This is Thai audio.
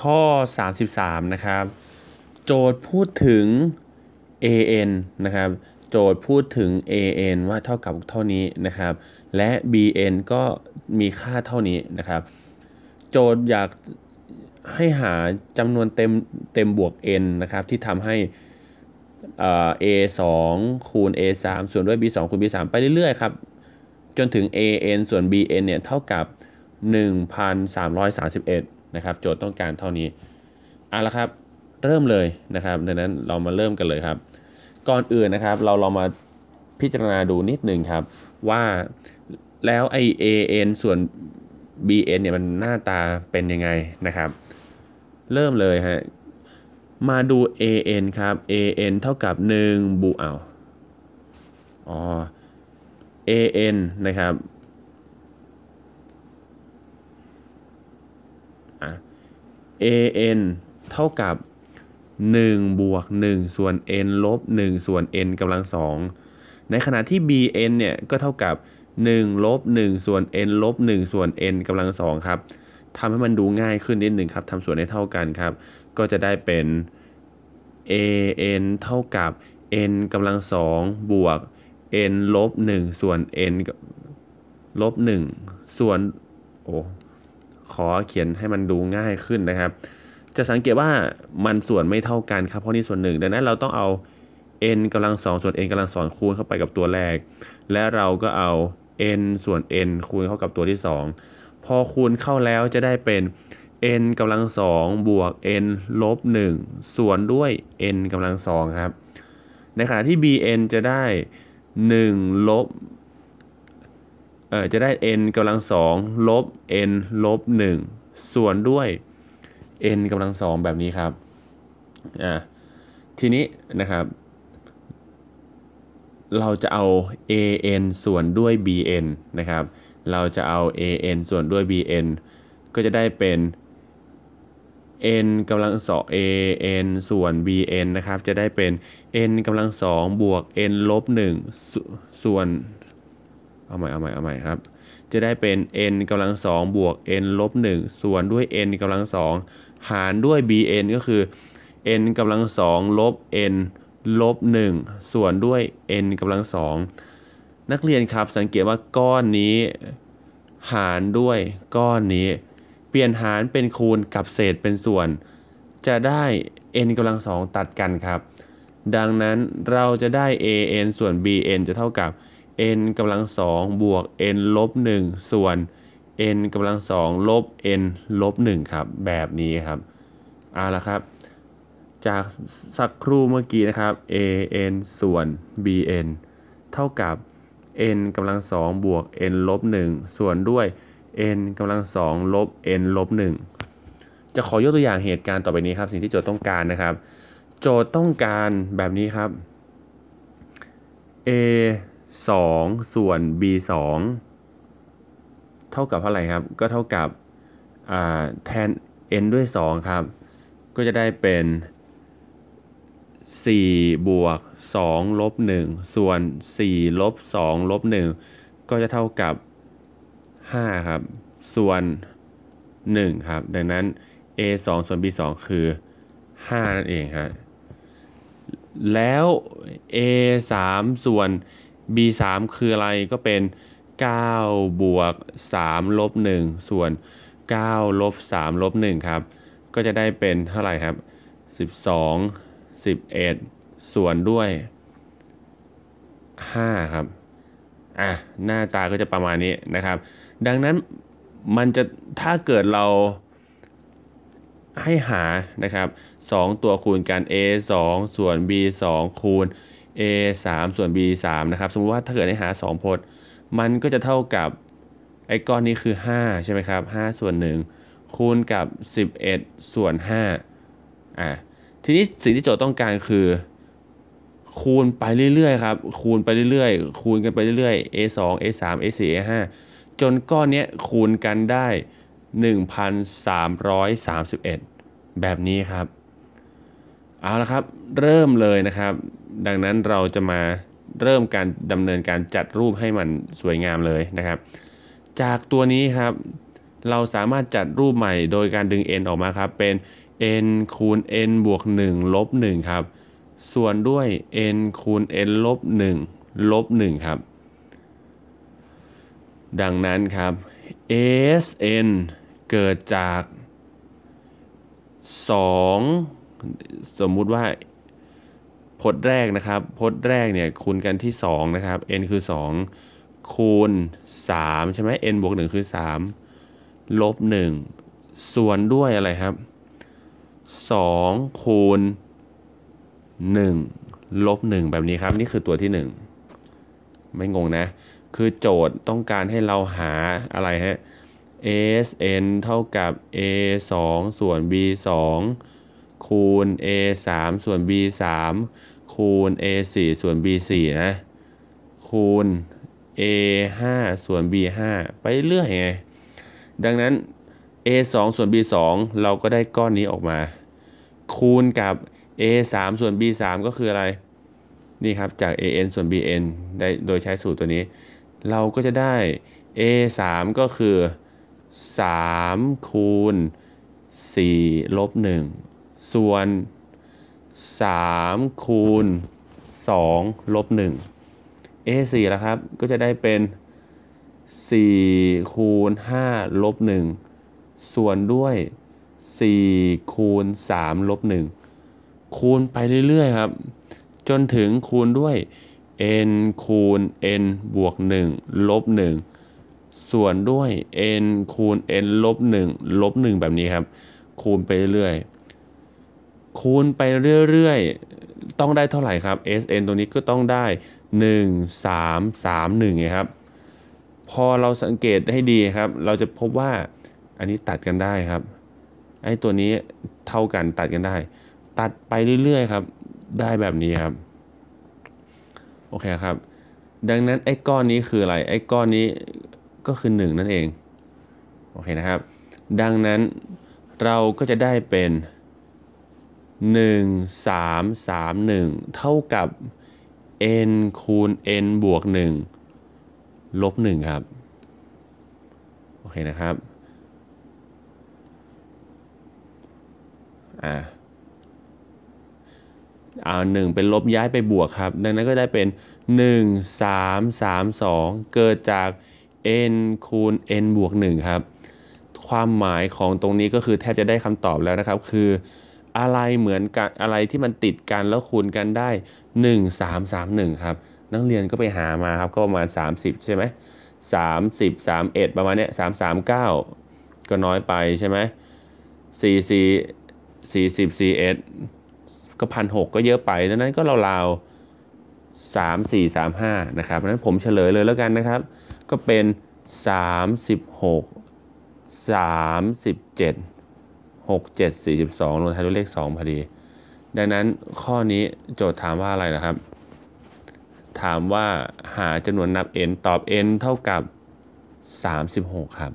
ข้อ 33นะครับโจทย์พูดถึง an นะครับโจทย์พูดถึง an ว่าเท่ากับเท่านี้นะครับและ bn ก็มีค่าเท่านี้นะครับโจทย์อยากให้หาจำนวนเต็มเต็มบวก n นะครับที่ทำให้ a 2คูณ a 3ส่วนด้วย b 2คูณ b 3ไปเรื่อยๆครับจนถึง an ส่วน bn เนี่ย เท่ากับ 1331นะครับโจทย์ต้องการเท่านี้เอาละครับ เริ่มเลยนะครับ ดังนั้นเรามาเริ่มกันเลยครับ ก่อนอื่นนะครับ เราลองมาพิจารณาดูนิดหนึ่งครับ ว่าแล้วไอเอ็นส่วน bn เนี่ยมันหน้าตาเป็นยังไงนะครับ เริ่มเลยฮะมาดู an ครับ an เท่ากับ 1บวกเอา อ๋อ an นะครับ an เท่ากับ 1 บวก 1 ส่วน n ลบ1ส่วน n กำลังสองในขณะที่ bn เนี่ย ก็เท่ากับ1ลบ1ส่วน n ลบ1ส่วน n กำลังสองครับทำให้มันดูง่ายขึ้นนิดหนึ่งครับทำส่วนให้เท่ากันครับ ก็จะได้เป็น an เท่ากับ n กำลังสองบวก n ลบ1ส่วน n ลบ1ส่วนโอ้ขอเขียนให้มันดูง่ายขึ้นนะครับ จะสังเกตว่ามันส่วนไม่เท่ากันครับเพราะนี่ส่วนหนึ่งดังนั้นเราต้องเอา n กำลังสองส่วน n กำลังสองคูณเข้าไปกับตัวแรก และเราก็เอา n ส่วน n คูณเข้ากับตัวที่ 2 พอคูณเข้าแล้วจะได้เป็น n กำลังสองบวก n ลบ1ส่วนด้วย n กำลังสองครับ ในขณะที่ bn จะได้1ลบเออจะได้ n กำลังสอง ลบ n ลบหนึ่งส่วนด้วย n กำลังสองแบบนี้ครับ อ่า ทีนี้นะครับ เราจะเอา an ส่วนด้วย bn นะครับ เราจะเอา an ส่วนด้วย bn ก็จะได้เป็น n กำลังสอง a n ส่วน b n นะครับ จะได้เป็น n กำลังสอง บวก n ลบหนึ่งส่วนเอาใหม่เอาใหม่เอาใหม่ครับ จะได้เป็น n กำลังสองบวก n ลบหนึ่งส่วนด้วย n กำลังสองหารด้วย bn ก็คือ n กำลังสองลบ n ลบหนึ่งส่วนด้วย n กำลังสองนักเรียนครับสังเกตว่าก้อนนี้หารด้วยก้อนนี้ เปลี่ยนหารเป็นคูณกับเศษเป็นส่วน จะได้ n กำลังสองตัดกันครับ ดังนั้นเราจะได้ an ส่วน bn จะเท่ากับ n กำลังสองบวก n ลบหนึ่งส่วน n กำลังสองลบ n ลบหนึ่งครับแบบนี้ครับเอาละครับจากสักครู่เมื่อกี้นะครับ a n ส่วน b n เท่ากับ n กำลังสองบวก n ลบหนึ่งส่วนด้วย n กำลังสองลบ n ลบหนึ่งจะขอยกตัวอย่างเหตุการณ์ต่อไปนี้ครับ สิ่งที่โจทย์ต้องการนะครับ โจทย์ต้องการแบบนี้ครับ a 2 ส่วน b 2เท่ากับเท่าไหร่ครับ ก็เท่ากับแทน n ด้วย 2 ครับ ก็จะได้เป็น 4 บวก 2 ลบ 1 ส่วน 4 ลบ 2 ลบ 1 ก็จะเท่ากับ 5 ครับ ส่วน 1 ครับ ดังนั้น a 2ส่วน b 2คือ 5 นั่นเองครับแล้ว a 3ส่วน b3 คืออะไรก็เป็น 9 บวก 3 ลบ 1 ส่วน 9 ลบ 3 ลบ1ครับ ก็จะได้เป็นเท่าไหร่ครับ 12 11 ส่วนด้วย 5 ครับ อ่ะหน้าตาก็จะประมาณนี้นะครับ ดังนั้นมันจะถ้าเกิดเราให้หานะครับ 2 ตัวคูณกัน a 2 ส่วน b 2 คูณ a 3ส่วน b 3นะครับ สมมติว่าถ้าเกิดได้หา 2 พจน์ มันก็จะเท่ากับไอ้ก้อนนี้คือ 5 ใช่ไหมครับ5ส่วน1คูณกับ 11ส่วน5อ่าทีนี้สิ่งที่โจทย์ต้องการคือ คูณไปเรื่อยๆครับ คูณไปเรื่อยๆ คูณกันไปเรื่อยๆ a 2 a 3 a 4 a 5จนก้อนนี้คูณกันได้ 1,331 แบบนี้ครับ เอาละครับ เริ่มเลยนะครับดังนั้นเราจะมาเริ่มการดำเนินการจัดรูปให้มันสวยงามเลยนะครับ จากตัวนี้ครับเราสามารถจัดรูปใหม่โดยการดึง n ออกมาครับ เป็น n คูณ n บวก 1 ลบ1ครับ ส่วนด้วย n คูณ n ลบ 1 ลบ1ครับ ดังนั้นครับ sn เกิดจาก 2 สมมุติว่าพจน์แรกนะครับ พจน์แรกเนี่ยคูณกันที่ 2 นะครับ n คือ 2 คูณ3 ใช่ไหม n บวก1คือ3 ลบ 1 ส่วนด้วยอะไรครับ 2 คูณ1 ลบ 1 แบบนี้ครับ นี่คือตัวที่ 1 ไม่งงนะ คือโจทย์ต้องการให้เราหาอะไรฮะ s n เท่ากับ a 2 ส่วน b 2คูณ a 3 ส่วน b 3คูณ a 4ส่วน b 4นะ คูณ a 5ส่วน b 5ไปเรื่อยไง ดังนั้น a 2ส่วน b 2เราก็ได้ก้อนนี้ออกมา คูณกับ a 3ส่วน b 3ก็คืออะไร นี่ครับจาก a n ส่วน b n ได้โดยใช้สูตรตัวนี้ เราก็จะได้ a 3ก็คือ 3 คูณ 4 ลบ 1 ส่วน3 คูณ 2 ลบ 1 a 4แล้วครับ ก็จะได้เป็น 4 คูณ 5 ลบ 1 ส่วนด้วย 4 คูณ 3 ลบ 1 คูณไปเรื่อยๆครับ จนถึงคูณด้วย n คูณ n บวก 1 ลบ 1 ส่วนด้วย n คูณ n ลบ 1 ลบ 1 แบบนี้ครับ คูณไปเรื่อยๆคูณไปเรื่อย ๆ ต้องได้เท่าไหร่ครับ Sn ตัวนี้ก็ต้องได้ 1 3 3 1นงครับ พอเราสังเกตให้ดีครับ เราจะพบว่าอันนี้ตัดกันได้ครับไอ้ตัวนี้เท่ากันตัดกันได้ ตัดไปเรื่อย ๆ ครับ ได้แบบนี้ครับ โอเคครับ ดังนั้น ไอ้ก้อนนี้คืออะไร ไอ้ก้อนนี้ก็คือ 1 นั่นเอง โอเคนะครับ ดังนั้นเราก็จะได้เป็น1331 เท่ากับ n คูณ n บวก1ลบ1ครับ โอเคนะครับอ่าเอาหนึ่งเป็นลบย้ายไปบวกครับ ดังนั้นก็ได้เป็น 1 3 3 2 เกิดจาก n คูณ n บวก1ครับ ความหมายของตรงนี้ก็คือแทบจะได้คำตอบแล้วนะครับคืออะไรเหมือนกันอะไรที่มันติดกันแล้วคูณกันได้ 1 3 3 1 ครับนักเรียนก็ไปหามาครับ ก็ประมาณ 30 ใช่ไหมสามสิบสามเอ็ดประมาณเนี้ยสามสามเก้าก็น้อยไปใช่ไหมสี่สี่สี่สิบสี่เอ็ดก็พันหกก็เยอะไปดังนั้นก็ราวๆสามสี่สามห้านะครับดังนั้นผมเฉลยเลยแล้วกันนะครับ ก็เป็นสามสิบหกสามสิบเจ็ด6 7 42ลงท้ายด้วยเลข2พอดี ดังนั้นข้อนี้โจทย์ถามว่าอะไรนะครับ ถามว่าหาจำนวนนับ n ตอบ n เท่ากับ 36 ครับ